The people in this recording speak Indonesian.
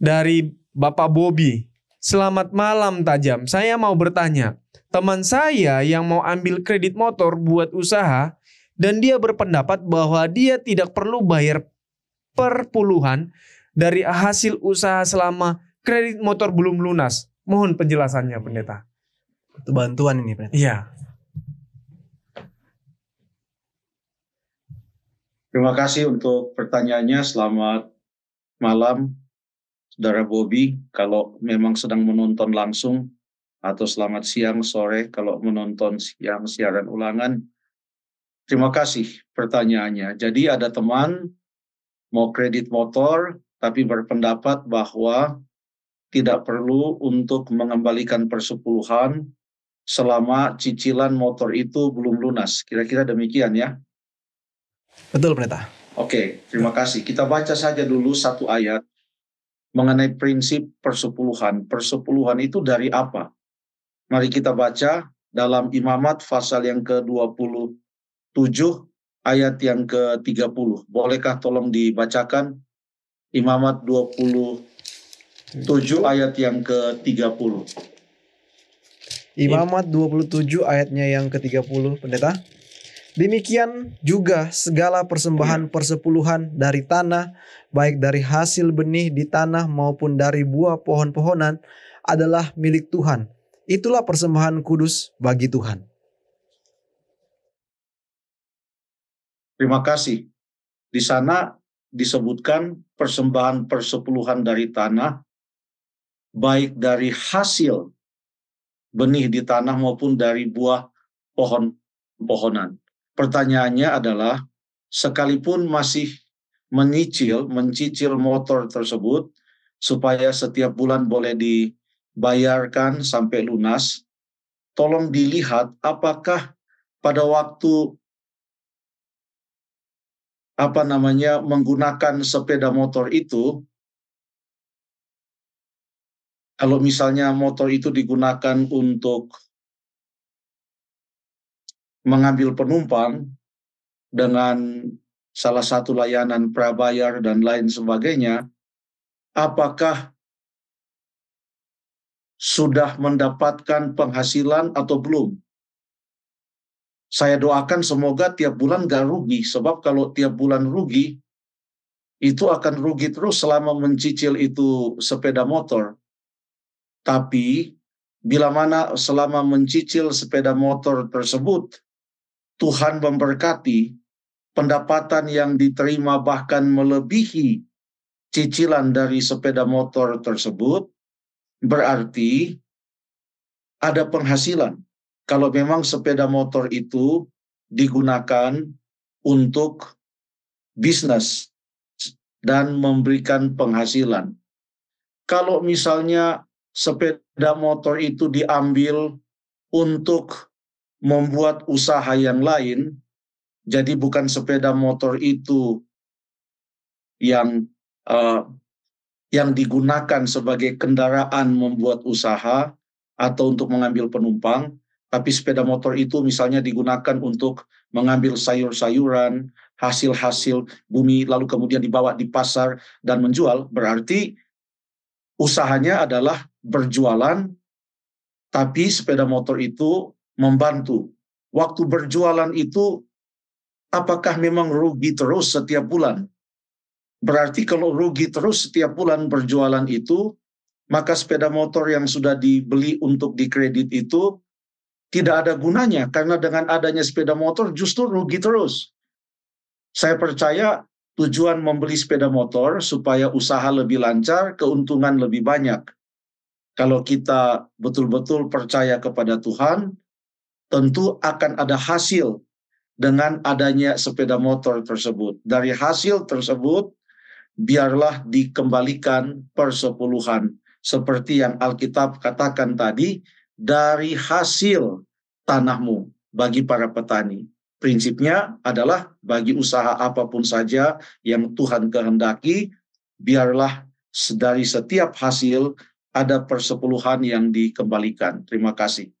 dari Bapak Bobby. Selamat malam Tajam, saya mau bertanya. Teman saya yang mau ambil kredit motor buat usaha dan dia berpendapat bahwa dia tidak perlu bayar perpuluhan dari hasil usaha selama kredit motor belum lunas. Mohon penjelasannya pendeta. Itu bantuan ini pendeta. Iya. Terima kasih untuk pertanyaannya. Selamat malam Saudara Bobby, kalau memang sedang menonton langsung, atau selamat siang, sore, kalau menonton siang siaran ulangan, terima kasih pertanyaannya. Jadi ada teman mau kredit motor, tapi berpendapat bahwa tidak perlu untuk mengembalikan persepuluhan selama cicilan motor itu belum lunas. Kira-kira demikian ya. Betul, Pendeta. Oke, terima kasih. Kita baca saja dulu satu ayat mengenai prinsip persepuluhan. Persepuluhan itu dari apa? Mari kita baca dalam Imamat pasal yang ke-27 ayat yang ke-30. Bolehkah tolong dibacakan Imamat 27 ayat yang ke-30. Imamat 27 ayatnya yang ke-30, Pendeta. Demikian juga segala persembahan persepuluhan dari tanah, baik dari hasil benih di tanah maupun dari buah pohon-pohonan adalah milik Tuhan. Itulah persembahan kudus bagi Tuhan. Terima kasih. Di sana disebutkan persembahan persepuluhan dari tanah, baik dari hasil benih di tanah maupun dari buah pohon-pohonan pertanyaannya adalah sekalipun masih menyicil, mencicil motor tersebut supaya setiap bulan boleh dibayarkan sampai lunas, tolong dilihat apakah pada waktu apa namanya menggunakan sepeda motor itu kalau misalnya motor itu digunakan untuk mengambil penumpang dengan salah satu layanan prabayar dan lain sebagainya, apakah sudah mendapatkan penghasilan atau belum? Saya doakan semoga tiap bulan gak rugi, sebab kalau tiap bulan rugi, itu akan rugi terus selama mencicil itu sepeda motor. Tapi, bila mana selama mencicil sepeda motor tersebut, Tuhan memberkati pendapatan yang diterima bahkan melebihi cicilan dari sepeda motor tersebut, berarti ada penghasilan. Kalau memang sepeda motor itu digunakan untuk bisnis dan memberikan penghasilan. Kalau misalnya sepeda motor itu diambil untuk membuat usaha yang lain, jadi bukan sepeda motor itu yang uh, yang digunakan sebagai kendaraan membuat usaha atau untuk mengambil penumpang, tapi sepeda motor itu misalnya digunakan untuk mengambil sayur-sayuran, hasil-hasil bumi lalu kemudian dibawa di pasar dan menjual, berarti usahanya adalah berjualan tapi sepeda motor itu membantu. Waktu berjualan itu apakah memang rugi terus setiap bulan? Berarti kalau rugi terus setiap bulan berjualan itu, maka sepeda motor yang sudah dibeli untuk dikredit itu tidak ada gunanya karena dengan adanya sepeda motor justru rugi terus. Saya percaya tujuan membeli sepeda motor supaya usaha lebih lancar, keuntungan lebih banyak. Kalau kita betul-betul percaya kepada Tuhan, tentu akan ada hasil dengan adanya sepeda motor tersebut. Dari hasil tersebut, biarlah dikembalikan persepuluhan. Seperti yang Alkitab katakan tadi, dari hasil tanahmu bagi para petani. Prinsipnya adalah bagi usaha apapun saja yang Tuhan kehendaki, biarlah dari setiap hasil ada persepuluhan yang dikembalikan. Terima kasih.